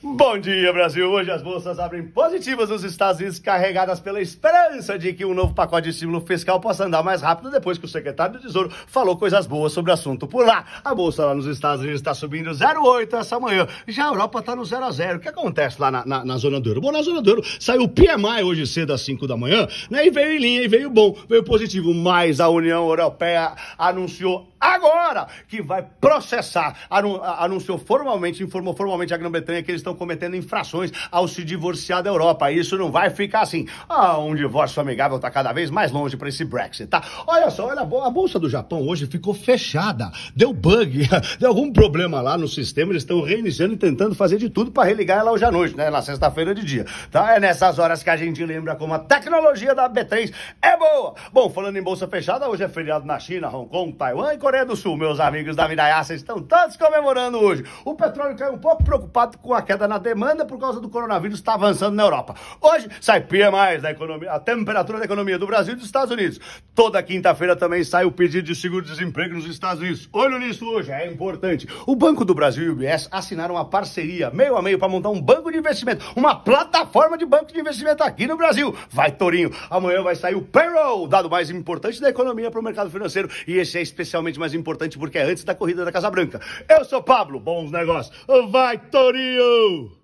Bom dia, Brasil! Hoje as bolsas abrem positivas nos Estados Unidos, carregadas pela esperança de que um novo pacote de estímulo fiscal possa andar mais rápido depois que o secretário do Tesouro falou coisas boas sobre o assunto por lá. A bolsa lá nos Estados Unidos está subindo 0,8 essa manhã. Já a Europa está no 0 a 0. O que acontece lá na, na, na, zona do euro? Bom, na zona do euro saiu o PMI hoje cedo às 5 da manhã, né? E veio em linha, e veio bom, veio positivo. Mas a União Europeia anunciou agora agora que vai processar, anunciou formalmente, informou formalmente a Grã-Bretanha que eles estão cometendo infrações ao se divorciar da Europa. Isso não vai ficar assim. Ah, um divórcio amigável está cada vez mais longe para esse Brexit, tá? Olha só, olha, a bolsa do Japão hoje ficou fechada. Deu bug, deu algum problema lá no sistema, eles estão reiniciando e tentando fazer de tudo para religar ela hoje à noite, né? Na sexta-feira de dia. Tá? É nessas horas que a gente lembra como a tecnologia da B3 é boa. Bom, falando em bolsa fechada, hoje é feriado na China, Hong Kong, Taiwan e Coreia do Sul meus amigos da Miraiaça estão todos comemorando hoje. O petróleo caiu um pouco preocupado com a queda na demanda por causa do coronavírus está avançando na Europa. Hoje sai PIA mais da economia, a temperatura da economia do Brasil e dos Estados Unidos. Toda quinta-feira também sai o pedido de seguro-desemprego nos Estados Unidos. Olho nisso hoje, é importante. O Banco do Brasil e o UBS assinaram uma parceria meio a meio para montar um banco de investimento, uma plataforma de banco de investimento aqui no Brasil. Vai, Torinho! Amanhã vai sair o payroll, dado mais importante da economia para o mercado financeiro, e esse é especialmente mais importante importante porque é antes da corrida da Casa Branca. Eu sou Pablo, bons negócios. Vai, Torinho!